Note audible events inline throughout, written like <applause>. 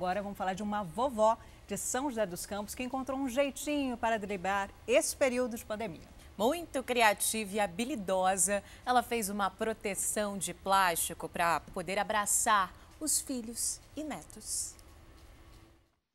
Agora vamos falar de uma vovó de São José dos Campos que encontrou um jeitinho para driblar esse período de pandemia. Muito criativa e habilidosa, ela fez uma proteção de plástico para poder abraçar os filhos e netos.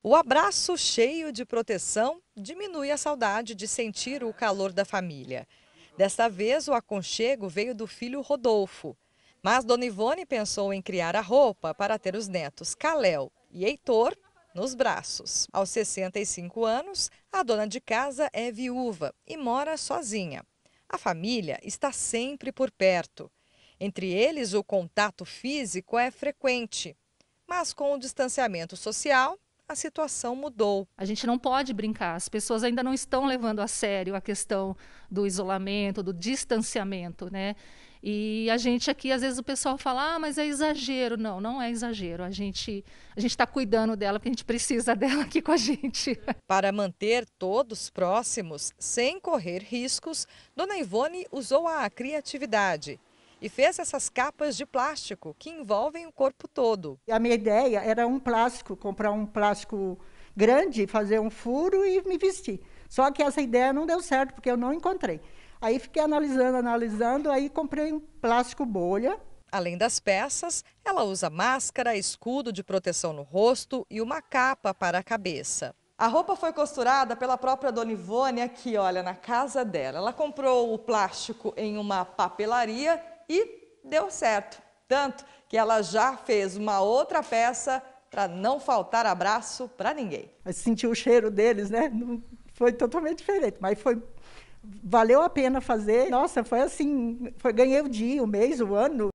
O abraço cheio de proteção diminui a saudade de sentir o calor da família. Desta vez, o aconchego veio do filho Rodolfo. Mas Dona Ivone pensou em criar a roupa para ter os netos Calel e Heitor nos braços. Aos 65 anos, a dona de casa é viúva e mora sozinha. A família está sempre por perto. Entre eles, o contato físico é frequente, mas com o distanciamento social, a situação mudou. A gente não pode brincar, as pessoas ainda não estão levando a sério a questão do isolamento, do distanciamento, né? E a gente aqui, às vezes o pessoal fala, ah, mas é exagero. Não, não é exagero. A gente a está cuidando dela porque a gente precisa <laughs> dela aqui com a gente. Para manter todos próximos, sem correr riscos, Dona Ivone usou a criatividade e fez essas capas de plástico que envolvem o corpo todo. A minha ideia era um plástico, comprar um plástico grande, fazer um furo e me vestir. Só que essa ideia não deu certo porque eu não encontrei. Aí fiquei analisando, analisando, aí comprei um plástico bolha. Além das peças, ela usa máscara, escudo de proteção no rosto e uma capa para a cabeça. A roupa foi costurada pela própria Dona Ivone aqui, olha, na casa dela. Ela comprou o plástico em uma papelaria e deu certo. Tanto que ela já fez uma outra peça para não faltar abraço para ninguém. Mas senti o cheiro deles, né? Foi totalmente diferente, mas foi valeu a pena fazer. Nossa, foi assim, foi, ganhei o dia, o mês, o ano.